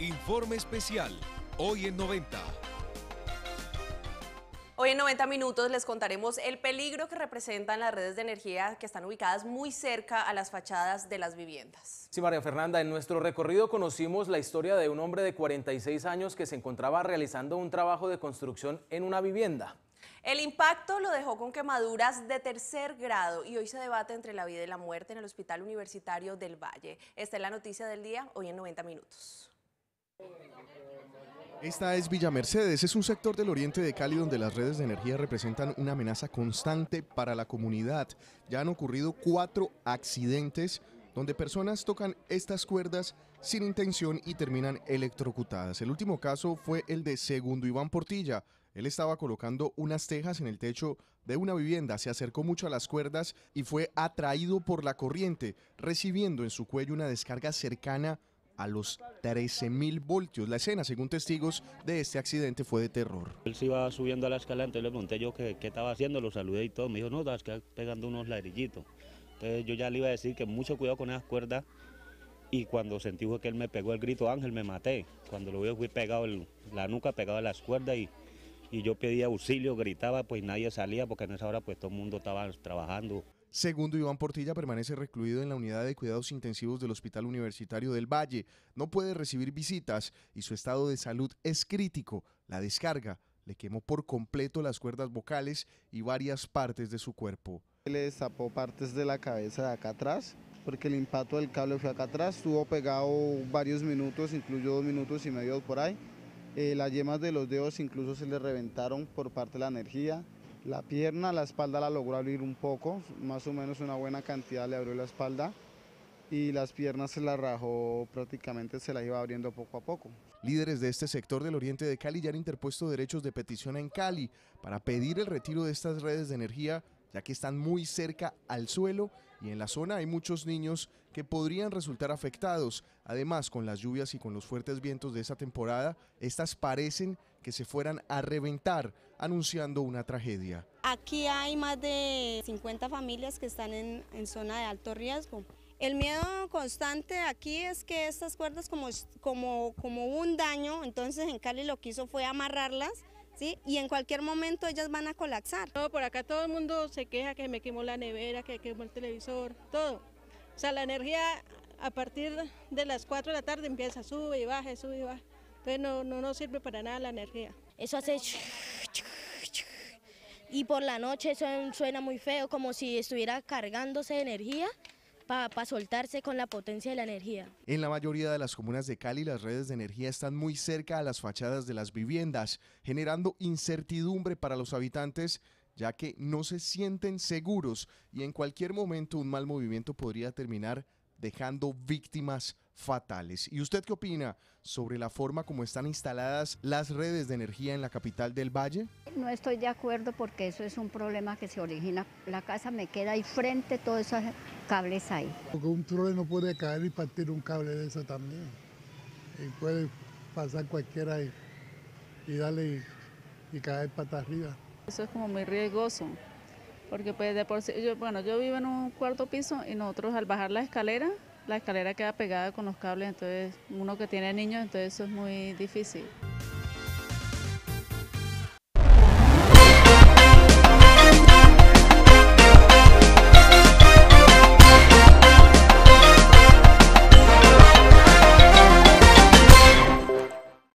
Informe especial, hoy en 90. Hoy en 90 minutos les contaremos el peligro que representan las redes de energía que están ubicadas muy cerca a las fachadas de las viviendas. Sí, María Fernanda, en nuestro recorrido conocimos la historia de un hombre de 46 años que se encontraba realizando un trabajo de construcción en una vivienda. El impacto lo dejó con quemaduras de tercer grado y hoy se debate entre la vida y la muerte en el Hospital Universitario del Valle. Esta es la noticia del día, hoy en 90 minutos. Esta es Villa Mercedes, es un sector del oriente de Cali donde las redes de energía representan una amenaza constante para la comunidad. Ya han ocurrido cuatro accidentes donde personas tocan estas cuerdas sin intención y terminan electrocutadas. El último caso fue el de Segundo Iván Portilla. Él estaba colocando unas tejas en el techo de una vivienda, se acercó mucho a las cuerdas y fue atraído por la corriente, recibiendo en su cuello una descarga cercana a los 13.000 voltios. La escena, según testigos de este accidente, fue de terror. Él se iba subiendo a la escalera, entonces le pregunté yo qué, estaba haciendo, lo saludé y todo. Me dijo, no, estás pegando unos ladrillitos. Entonces yo ya le iba a decir que mucho cuidado con esas cuerdas. Y cuando sentí que él me pegó el grito, Ángel, me maté. Cuando lo vi, fui pegado, el, la nuca pegado a las cuerdas y, y yo pedía auxilio, gritaba, pues nadie salía porque en esa hora pues todo el mundo estaba trabajando. Segundo, Iván Portilla permanece recluido en la unidad de cuidados intensivos del Hospital Universitario del Valle. No puede recibir visitas y su estado de salud es crítico. La descarga le quemó por completo las cuerdas vocales y varias partes de su cuerpo. Le destapó partes de la cabeza de acá atrás, porque el impacto del cable fue acá atrás. Estuvo pegado varios minutos, incluyó dos minutos y medio por ahí. Eh, las yemas de los dedos incluso se le reventaron por parte de la energía la pierna, la espalda la logró abrir un poco, más o menos una buena cantidad le abrió la espalda y las piernas se la rajó prácticamente, se la iba abriendo poco a poco. Líderes de este sector del oriente de Cali ya han interpuesto derechos de petición en Cali para pedir el retiro de estas redes de energía ya que están muy cerca al suelo y en la zona hay muchos niños que podrían resultar afectados. Además, con las lluvias y con los fuertes vientos de esta temporada, estas parecen que se fueran a reventar anunciando una tragedia. Aquí hay más de 50 familias que están en, zona de alto riesgo. El miedo constante aquí es que estas cuerdas, como, como, como un daño, entonces en Cali lo que hizo fue amarrarlas, ¿sí? Y en cualquier momento ellas van a colapsar. No, por acá todo el mundo se queja que me quemó la nevera, que quemó el televisor, todo. O sea, la energía a partir de las 4 de la tarde empieza, sube y baja, sube y baja. Entonces no, no, sirve para nada la energía. Eso hace y por la noche suena, suena muy feo, como si estuviera cargándose energía para soltarse con la potencia de la energía. En la mayoría de las comunas de Cali las redes de energía están muy cerca a las fachadas de las viviendas, generando incertidumbre para los habitantes ya que no se sienten seguros y en cualquier momento un mal movimiento podría terminar dejando víctimas fatales. ¿Y usted qué opina sobre la forma como están instaladas las redes de energía en la capital del Valle? No estoy de acuerdo porque eso es un problema que se origina. La casa me queda ahí frente, todos esos cables ahí. Porque un trole no puede caer y partir un cable de eso también. Y puede pasar cualquiera y, darle y, caer pata arriba. Eso es como muy riesgoso porque pues de por sí, bueno, yo vivo en un cuarto piso y nosotros al bajar la escalera, la escalera queda pegada con los cables, entonces uno que tiene niños, entonces eso es muy difícil.